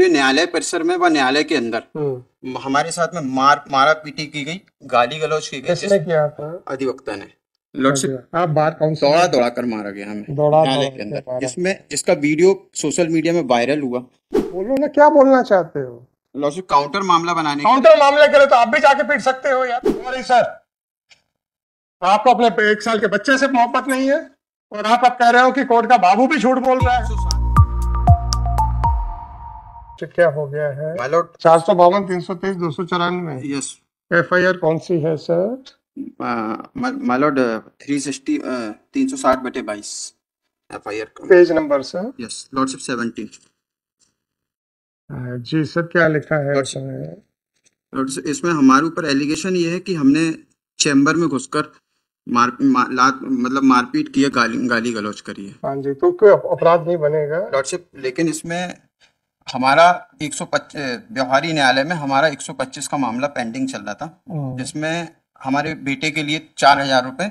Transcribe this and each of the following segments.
पूरे न्यायालय परिसर में व न्यायालय के अंदर हम्म। हमारे साथ में मार मारा पीटी की गई गाली गलौज की गई किया था अधिवक्ता ने अच्छा, अच्छा। आप बार दौड़ा दौड़ा कर मारा गया हमें न्यायालय के अंदर जिसमें जिसका वीडियो सोशल मीडिया में वायरल हुआ बोलो ना क्या बोलना चाहते हो लॉर्डशिप काउंटर मामला बनाने काउंटर मामले के लिए तो आप भी जाके पीट सकते हो यार सर आपको अपने एक साल के बच्चे से मोहब्बत नहीं है और आप अब कह रहे हो कि कोर्ट का बाबू भी झूठ बोल रहा है तो क्या हो गया है चार सौ बावन तीन सौ तेईस दो सौ चौरानवे एफ आई आर कौन सी है सर माइलॉर्ड थ्री सिक्सटी तीन सौ साठ बटे बाईस F I R page number sir yes lordship जी सर क्या लिखा है इसमें हमारे ऊपर एलिगेशन ये है कि हमने चैम्बर में घुसकर मार, मा, लात मतलब मारपीट किया गाली गाली गलौज करी है हाँ जी तो कोई अपराध नहीं बनेगा लॉर्डशिप लेकिन इसमें हमारा 125 व्यवहारी न्यायालय में हमारा 125 का मामला पेंडिंग चल रहा था जिसमें हमारे बेटे के लिए चार हजार रुपए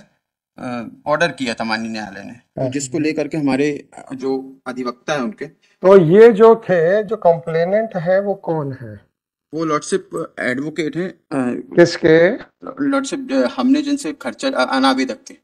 ऑर्डर किया था माननीय न्यायालय ने हाँ। जिसको लेकर के हमारे जो अधिवक्ता है उनके तो ये जो थे जो कंप्लेनेंट है वो कौन है वो लॉर्डशिप एडवोकेट है किसके लॉर्डशिप हमने जिनसे खर्चा अनावेदक थे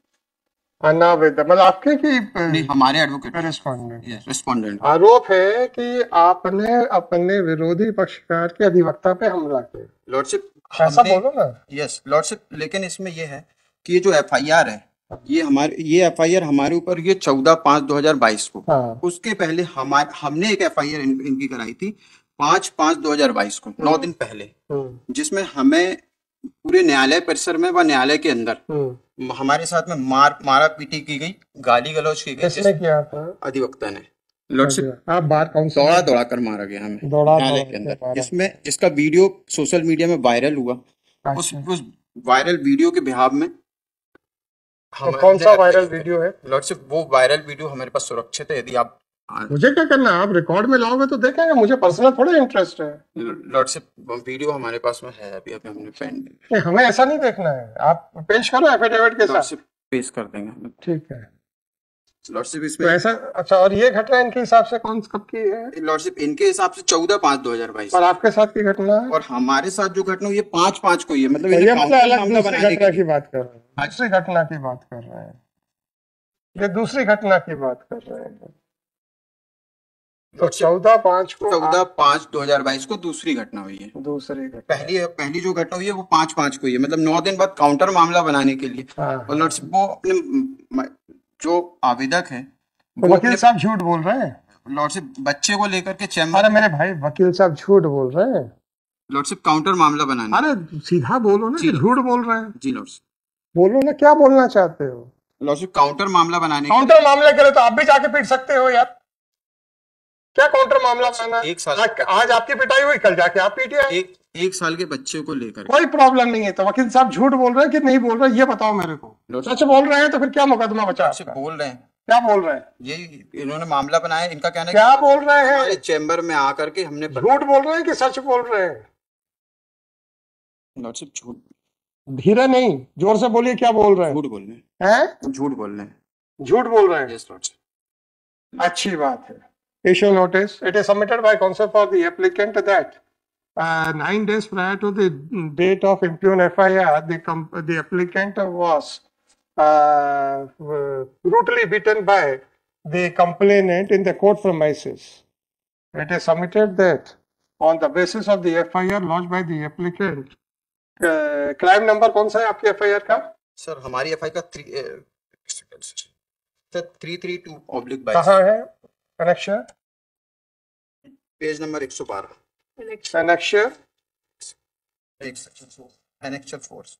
अनावेदा मतलब आपके की नहीं हमारे एडवोकेट रिस्पोंडेंट रिस्पोंडेंट आरोप है कि आपने अपने विरोधी पक्षकार के अधिवक्ता पे हमला किया लॉर्डशिप ऐसा बोलो ना यस लॉर्डशिप लेकिन इसमें ये है कि ये जो एफआईआर है ये हमारे ये एफआईआर हमारे ऊपर ये चौदह पांच दो हजार बाईस को हाँ। उसके पहले हमारे हमने एक एफआईआर इन, इनकी कराई थी पांच पांच दो हजार बाईस को नौ हम्म। दिन पहले हम्म। जिसमें हमें पूरे न्यायालय परिसर में व न्यायालय के अंदर हम्म। हमारे साथ में मार मारा पीटी की गई गाली गलौज की गई किसने किया था अधिवक्ता ने अच्छा, आप बार दौड़ा दौड़ा कर मारा गया हमें न्यायालय के अंदर जिसमें जिसका वीडियो सोशल मीडिया में वायरल हुआ उस अच्छा। उस वायरल वीडियो के बिहाब में तो कौन सा वायरल वीडियो है लॉर्डशिप वो वायरल वीडियो हमारे पास सुरक्षित है यदि आप मुझे क्या करना आप रिकॉर्ड में लाओगे तो देखेंगे मुझे पर्सनल थोड़ा इंटरेस्ट है लॉट से वीडियो हमारे पास में है अभी अभी हमने पेंड नहीं हमें ऐसा नहीं देखना है आप पेश करो एफिडेविट के साथ पेश कर देंगे ठीक है लॉर्डशिप इसमें तो ऐसा अच्छा और ये घटना इनके हिसाब से कौन कब की है लॉर्डशिप इनके हिसाब से चौदह पाँच दो हजार बाईस और आपके साथ की घटना और हमारे साथ जो घटना ये पाँच पाँच को है मतलब ये अलग घटना की बात कर रहे हैं हाँ दूसरी घटना की बात कर रहे हैं ये दूसरी घटना की बात कर रहे हैं तो चौदह पांच को चौदह पांच दो हजार बाईस को दूसरी घटना हुई है दूसरी घटना पहली पहली जो घटना हुई है वो पांच पांच को हुई है मतलब नौ दिन बाद काउंटर मामला बनाने के लिए हाँ। वो अपने जो आवेदक है तो वकील साहब झूठ बोल रहे हैं लॉर्ड बच्चे को लेकर के चैम्बर अरे मेरे भाई वकील साहब झूठ बोल रहे हैं लॉर्डशिप काउंटर मामला बनाने अरे सीधा बोलो ना झूठ बोल रहे हैं जी लॉर्ड बोलो ना क्या बोलना चाहते हो लॉर्डशिप काउंटर मामला बनाने काउंटर मामला करे तो आप भी जाके पीट सकते हो यार क्या काउंटर मामला करना एक साल आज आपकी पिटाई हुई कल जाके आप पीटिए एक, एक साल के बच्चे को लेकर कोई प्रॉब्लम नहीं है तो वकील साहब झूठ बोल रहे हैं कि नहीं बोल रहे ये बताओ मेरे को सच बोल रहे हैं तो फिर क्या मुकदमा बचा बोल रहे हैं क्या बोल रहे हैं ये इन्होंने मामला बनाया इनका कहना क्या बोल रहे हैं चैम्बर में आकर के हमने झूठ बोल रहे हैं कि सच बोल रहे हैं झूठ धीरे नहीं जोर से बोलिए क्या बोल रहे हैं झूठ बोल रहे हैं झूठ बोल रहे हैं झूठ बोल रहे हैं अच्छी बात है issue notice. It is submitted by counsel for the applicant that uh, nine days prior to the date of impugn FIR, the, the applicant was uh, brutally beaten by the complainant in the court premises. It is submitted that on the basis of the FIR lodged by the applicant, crime uh, number कौन सा है आपके FIR का sir हमारी FIR का three three three two oblique कहाँ है annexure Page number 112 annexure annexure force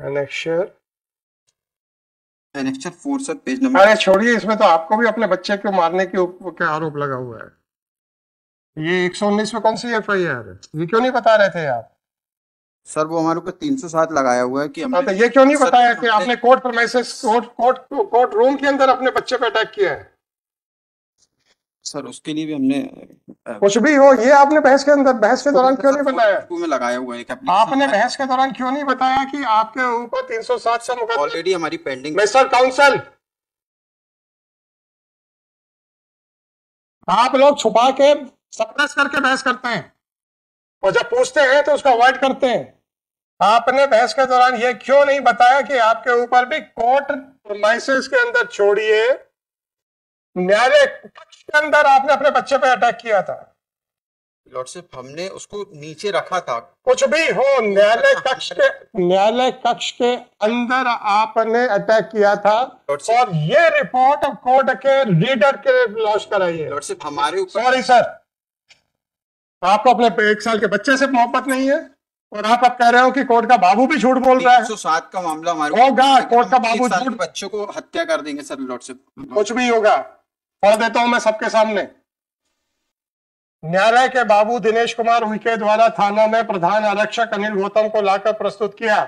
annexure lecture four sir page number अरे छोड़िए इसमें तो आपको भी अपने बच्चे को मारने के ऊपर आरोप लगा हुआ है ये एक सौ उन्नीस में कौन सी एफ आई आर है ये क्यों नहीं बता रहे थे आप सर वो हमारे को तीन सौ सात लगाया हुआ है कि हमने हाँ, तो ये क्यों नहीं बताया कि आपने कोर्ट पर message court court court room के अंदर अपने बच्चे पे अटैक किया है सर उसके लिए भी हमने कुछ भी हो ये आपने बहस के अंदर बहस के तो दौरान क्यों नहीं बताया में लगाया हुआ एक आपने बहस के दौरान क्यों नहीं बताया कि आपके ऊपर 307 सात सौ ऑलरेडी हमारी पेंडिंग मिस्टर काउंसल आप लोग छुपा के सप्रेस करके बहस करते हैं और जब पूछते हैं तो उसको अवॉइड करते हैं आपने बहस के दौरान यह क्यों नहीं बताया कि आपके ऊपर भी कोर्ट लाइसेंस के अंदर छोड़िए न्यायालय कक्ष के अंदर आपने अपने बच्चे पे अटैक किया था लॉर्ड साहब हमने उसको नीचे रखा था कुछ भी हो न्यायालय कक्ष के न्यायालय कक्ष के अंदर आपने अटैक किया था और ये रिपोर्ट कोर्ट के रीडर के लॉन्च कराइए लॉर्ड साहब हमारे ऊपर सॉरी सर आपको अपने एक साल के बच्चे से मोहब्बत नहीं है और आप अब कह रहे हो कि कोर्ट का बाबू भी झूठ बोल रहा है सौ सात का मामला हमारे होगा कोर्ट का बाबू झूठ बच्चों को हत्या कर देंगे सर लॉर्ड साहब कुछ भी होगा पढ़ देता हूं मैं सबके सामने न्यायालय के बाबू दिनेश कुमार हुईके द्वारा थाना में प्रधान आरक्षक अनिल गौतम को लाकर प्रस्तुत किया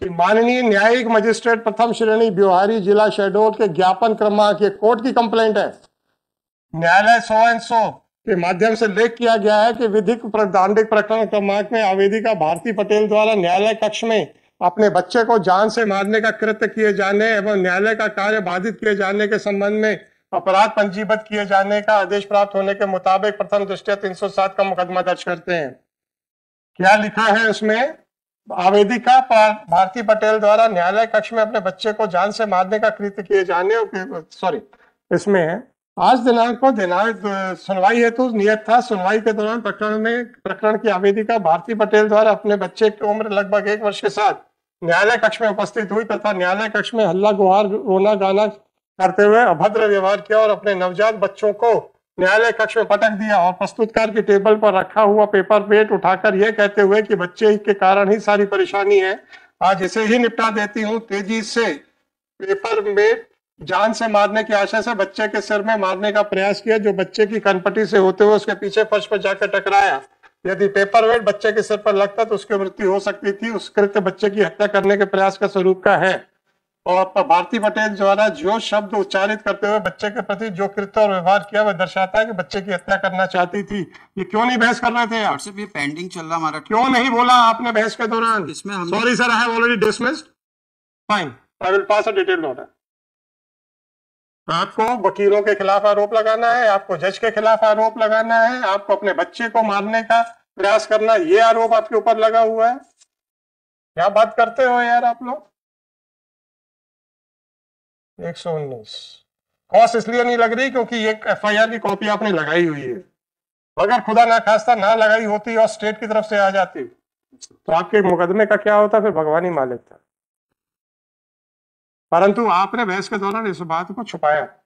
कि माननीय न्यायिक मजिस्ट्रेट प्रथम श्रेणी बिहारी जिला शेडोल के ज्ञापन क्रमांक ये कोर्ट की कंप्लेंट है न्यायालय सो एंड सो के माध्यम से लेख किया गया है कि विधिक प्रादंडिक प्रकरण क्रमांक में आवेदिका भारती पटेल द्वारा न्यायालय कक्ष में अपने बच्चे को जान से मारने का कृत्य किए जाने एवं न्यायालय का कार्य बाधित किए जाने के संबंध में अपराध पंजीबद्ध किए जाने का आदेश प्राप्त होने के मुताबिक प्रथम दृष्टिया 307 का मुकदमा दर्ज करते हैं क्या लिखा है उसमें आवेदिका भारती पटेल द्वारा न्यायालय कक्ष में अपने बच्चे को जान से मारने का कृत्य किए जाने सॉरी इसमें आज दिनांक को दिनांक सुनवाई हेतु तो नियत था सुनवाई के दौरान प्रकरण में प्रकरण की आवेदिका भारती पटेल द्वारा अपने बच्चे की उम्र लगभग एक वर्ष के साथ न्यायालय कक्ष में उपस्थित हुई तथा न्यायालय कक्ष में हल्ला गुहार रोना गाना करते हुए अभद्र व्यवहार किया और अपने नवजात बच्चों को न्यायालय कक्ष में पटक दिया और प्रस्तुतकार के टेबल पर रखा हुआ पेपर प्लेट उठाकर यह कहते हुए कि बच्चे के कारण ही सारी परेशानी है आज इसे ही निपटा देती हूँ तेजी से पेपर में जान से मारने की आशा से बच्चे के सिर में मारने का प्रयास किया जो बच्चे की कनपटी से होते हुए उसके पीछे फर्श पर जाकर टकराया यदि पेपर वेट बच्चे के सिर पर लगता तो उसकी मृत्यु हो सकती थी उस कृत्य बच्चे की हत्या करने के प्रयास का स्वरूप का है और भारती पटेल द्वारा जो शब्द उच्चारित करते हुए बच्चे के प्रति जो कृत्य और व्यवहार किया वह दर्शाता है कि बच्चे की हत्या करना चाहती थी ये क्यों नहीं बहस कर रहे थे आप सिर्फ ये पेंडिंग चल रहा हमारा क्यों नहीं बोला आपने बहस के दौरान इसमें sorry sir I already dismissed fine I will pass a detail order आपको वकीलों के खिलाफ आरोप लगाना है आपको जज के खिलाफ आरोप लगाना है आपको अपने बच्चे को मारने का प्रयास करना ये आरोप आपके ऊपर लगा हुआ है क्या बात करते हो यार आप लोग एक सौ उन्नीस कॉस इसलिए नहीं लग रही क्योंकि एक एफ आई आर की कॉपी आपने लगाई हुई है अगर खुदा ना खास्ता ना लगाई होती और स्टेट की तरफ से आ जाती तो आपके मुकदमे का क्या होता फिर भगवान ही मालिक था परंतु आपने बहस के दौरान इस बात को छुपाया